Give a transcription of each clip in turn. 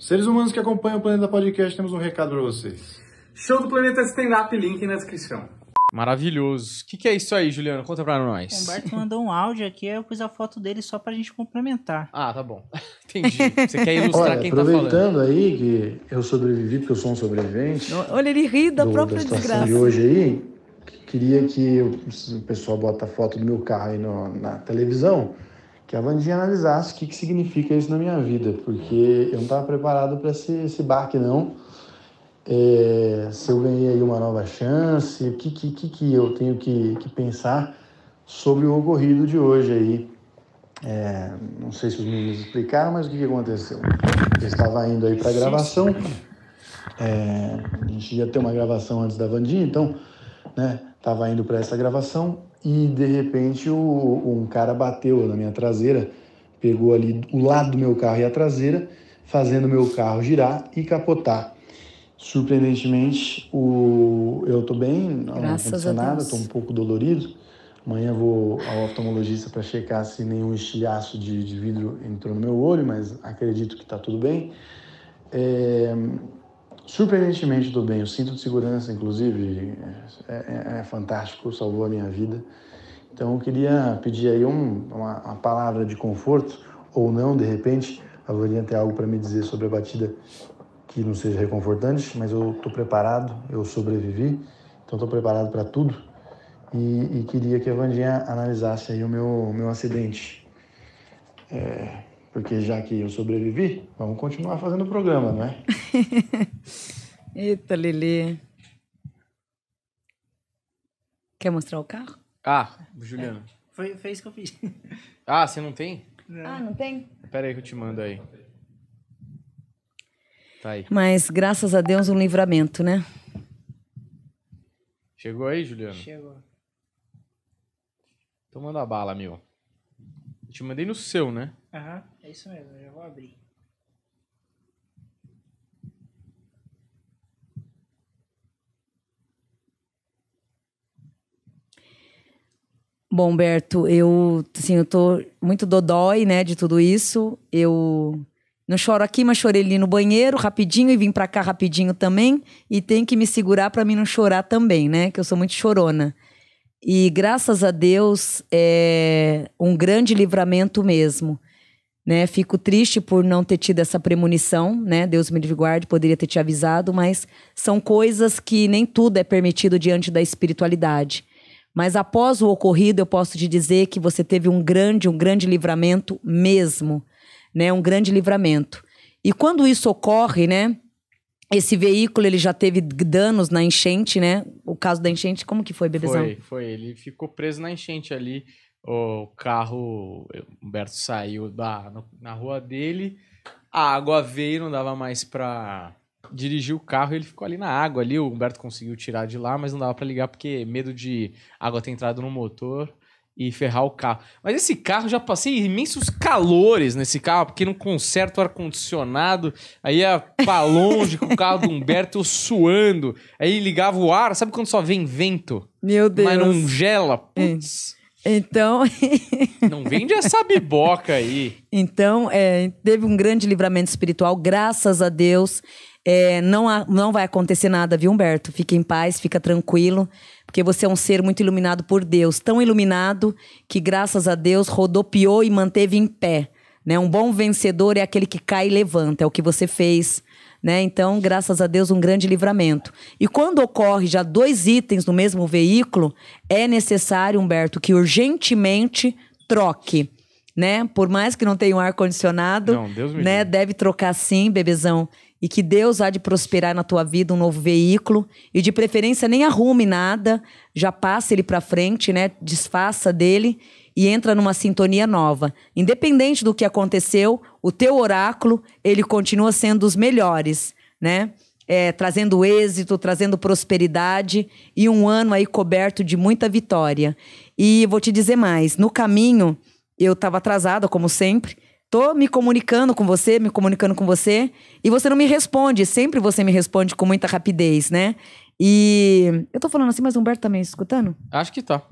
Seres humanos que acompanham o Planeta Podcast, temos um recado para vocês. Show do Planeta Stand Up, link na descrição. Maravilhoso. O que, que, é isso aí, Juliano? Conta pra nós. O Humberto mandou um áudio aqui, eu pus a foto dele só pra gente complementar. Ah, tá bom. Entendi. Você quer ilustrar olha, quem tá falando. Aproveitando aí que eu sobrevivi, porque eu sou um sobrevivente. Olha, ele ri da do, própria da desgraça. de hoje aí, queria que o pessoal bota a foto do meu carro aí no, na televisão que é a Vandinha analisasse o que, que significa isso na minha vida, porque eu não estava preparado para esse, esse barque, não. É, se eu ganhei aí uma nova chance, o que, que, que, eu tenho que, que pensar sobre o ocorrido de hoje aí. É, não sei se os meninos explicaram, mas o que, que aconteceu? Eu estava indo aí para a gravação, é, a gente ia ter uma gravação antes da Vandinha, então, né, estava indo para essa gravação e de repente o, um cara bateu na minha traseira, pegou ali o lado do meu carro e a traseira, fazendo meu carro girar e capotar. Surpreendentemente, o, eu estou bem, nada, estou um pouco dolorido. Amanhã vou ao oftalmologista para checar se nenhum estilhaço de, de, vidro entrou no meu olho, mas acredito que está tudo bem. É, Surpreendentemente, do bem. O cinto de segurança, inclusive, é, é, é, fantástico, salvou a minha vida. Então, eu queria pedir aí um, uma, uma, palavra de conforto, ou não, de repente. A Verinha tem algo para me dizer sobre a batida que não seja reconfortante, mas eu estou preparado, eu sobrevivi, então estou preparado para tudo. E, e, queria que a Vandinha analisasse aí o meu, meu acidente. É porque já que eu sobrevivi, vamos continuar fazendo o programa, não é? Eita, Lili Quer mostrar o carro? Ah, Juliana. É. Foi, foi isso que eu fiz. Ah, você não tem? Não. Ah, não tem? Pera aí que eu te mando aí. Tá aí. Mas graças a Deus um livramento, né? Chegou aí, Juliana? Chegou. Então manda bala, meu. Eu te mandei no seu, né? Aham, uhum, é isso mesmo, eu já vou abrir. Bom, Humberto, eu, assim, eu tô muito dodói, né, de tudo isso. Eu não choro aqui, mas chorei ali no banheiro rapidinho e vim para cá rapidinho também. E tenho que me segurar para mim não chorar também, né, que eu sou muito chorona. E graças a Deus é um grande livramento mesmo. Né? Fico triste por não ter tido essa premonição, né? Deus me livre guarde, poderia ter te avisado, mas são coisas que nem tudo é permitido diante da espiritualidade. Mas após o ocorrido, eu posso te dizer que você teve um grande, um grande livramento mesmo, né? Um grande livramento. E quando isso ocorre, né? Esse veículo, ele já teve danos na enchente, né? O caso da enchente, como que foi, Bebezão? Foi, foi. Ele ficou preso na enchente ali. O carro, o eh, Humberto saiu da, na rua dele, a água veio, não dava mais pra dirigir o carro ele ficou ali na água ali. O Humberto conseguiu tirar de lá, mas não dava para ligar porque medo de água ter entrado no motor e ferrar o carro. Mas esse carro já passei imensos calores nesse carro, porque não conserta o ar-condicionado. Aí ia pra longe com o carro do Humberto eu suando. Aí ligava o ar, sabe quando só vem vento? Meu Deus. Mas não gela? É. Putz. É. Então. não vende essa biboca aí. Então, é, teve um grande livramento espiritual, graças a Deus. É, não, há, não vai acontecer nada, viu, Humberto? Fique em paz, fica tranquilo, porque você é um ser muito iluminado por Deus, tão iluminado que, graças a Deus, rodopiou e manteve em pé. Né? Um bom vencedor é aquele que cai e levanta, é o que você fez. Né? Então, graças a Deus, um grande livramento. E quando ocorre já dois itens no mesmo veículo, é necessário, Humberto, que urgentemente troque. Né? Por mais que não tenha um ar condicionado, né? deve trocar sim, bebezão e que Deus há de prosperar na tua vida um novo veículo e de preferência nem arrume nada, já passa ele para frente, né? Desfaça dele e entra numa sintonia nova. Independente do que aconteceu, o teu oráculo, ele continua sendo os melhores, né? É, trazendo êxito, trazendo prosperidade e um ano aí coberto de muita vitória. E vou te dizer mais, no caminho eu estava atrasada como sempre, Tô me comunicando com você, me comunicando com você, e você não me responde. Sempre você me responde com muita rapidez, né? E eu tô falando assim, mas o Humberto também tá escutando? Acho que tá.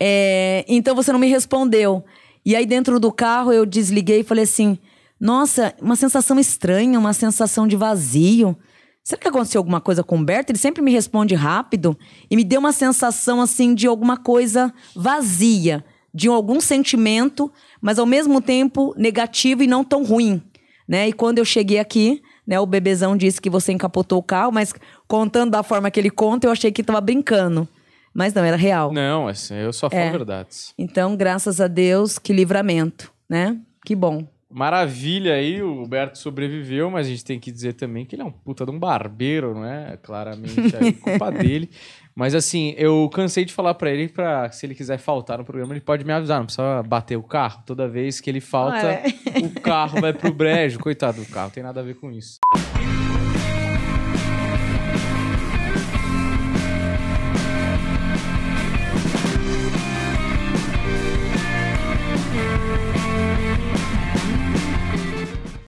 É, então você não me respondeu. E aí dentro do carro eu desliguei e falei assim: "Nossa, uma sensação estranha, uma sensação de vazio. Será que aconteceu alguma coisa com o Humberto? Ele sempre me responde rápido e me deu uma sensação assim de alguma coisa vazia." de algum sentimento, mas ao mesmo tempo negativo e não tão ruim, né? E quando eu cheguei aqui, né, o bebezão disse que você encapotou o carro, mas contando da forma que ele conta, eu achei que tava brincando. Mas não, era real. Não, assim, eu só falo é. verdades. Então, graças a Deus, que livramento, né? Que bom. Maravilha aí, o Huberto sobreviveu, mas a gente tem que dizer também que ele é um puta de um barbeiro, não é? Claramente é culpa dele. Mas assim, eu cansei de falar para ele para se ele quiser faltar no programa, ele pode me avisar, não precisa bater o carro. Toda vez que ele falta, ah, é. o carro vai pro brejo. Coitado do carro, tem nada a ver com isso.